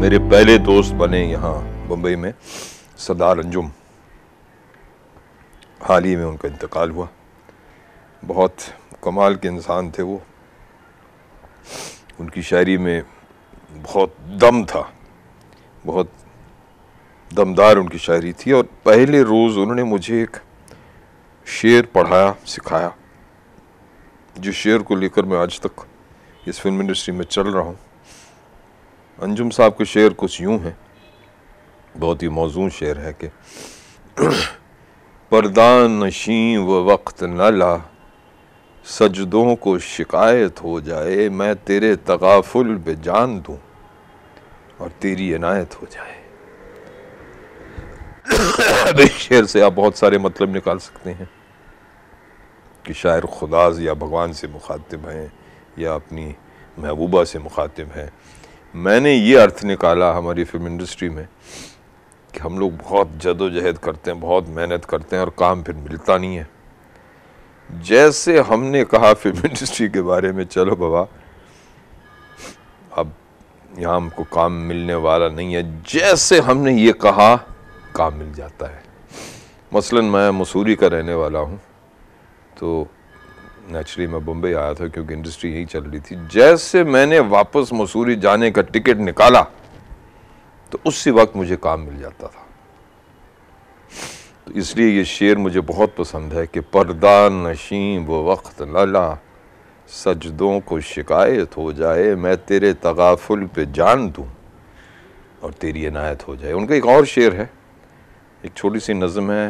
मेरे पहले दोस्त बने यहाँ बम्बई में सरदार अंजुम हाल ही में उनका इंतकाल हुआ बहुत कमाल के इंसान थे वो उनकी शायरी में बहुत दम था बहुत दमदार उनकी शायरी थी और पहले रोज़ उन्होंने मुझे एक शेर पढ़ाया सिखाया जिस शेर को लेकर मैं आज तक इस फिल्म इंडस्ट्री में चल रहा हूँ अंजुम साहब के शेर कुछ यूँ हैं बहुत ही मौजूद शेर है कि परदान शीं व वक्त न ला सजदों को शिकायत हो जाए मैं तेरे तगाफुल पे जान दूँ और तेरी इनायत हो जाए इस शेर से आप बहुत सारे मतलब निकाल सकते हैं कि शायर खुदाज या भगवान से मुखातिब हैं या अपनी महबूबा से मुखातिब हैं मैंने ये अर्थ निकाला हमारी फिल्म इंडस्ट्री में कि हम लोग बहुत जदोजहद करते हैं बहुत मेहनत करते हैं और काम फिर मिलता नहीं है जैसे हमने कहा फिल्म इंडस्ट्री के बारे में चलो बाबा अब यहाँ हमको काम मिलने वाला नहीं है जैसे हमने ये कहा काम मिल जाता है मसलन मैं मसूरी का रहने वाला हूँ तो नेचुरली मैं बम्बई आया था क्योंकि इंडस्ट्री यही चल रही थी जैसे मैंने वापस मसूरी जाने का टिकट निकाला तो उसी वक्त मुझे काम मिल जाता था तो इसलिए ये शेर मुझे बहुत पसंद है कि पर्दा नशी वो वक्त लला सजदों को शिकायत हो जाए मैं तेरे तगाफुल पे जान दूँ और तेरी अनायत हो जाए उनका एक और शेर है एक छोटी सी नज़म है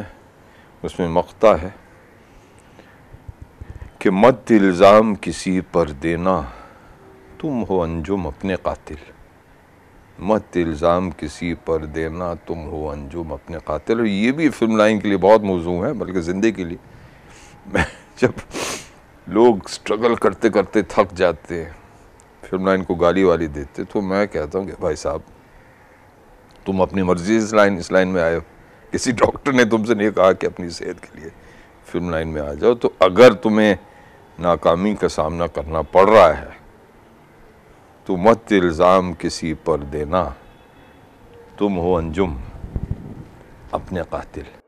उसमें मख्ता है कि मत इल्ज़ाम किसी पर देना तुम हो अंजुम अपने कातिल मत इल्ज़ाम किसी पर देना तुम हो अंजुम अपने कातिल और ये भी फिल्म लाइन के लिए बहुत मौजू है बल्कि ज़िंदगी के लिए मैं जब लोग स्ट्रगल करते करते थक जाते हैं फिल्म लाइन को गाली वाली देते तो मैं कहता हूँ कि भाई साहब तुम अपनी मर्ज़ी इस लाइन इस लाइन में आए हो किसी डॉक्टर ने तुमसे नहीं कहा कि अपनी सेहत के लिए फिल्म लाइन में आ जाओ तो अगर तुम्हें नाकामी का सामना करना पड़ रहा है तो मत इल्ज़ाम किसी पर देना तुम हो अंजुम अपने कातिल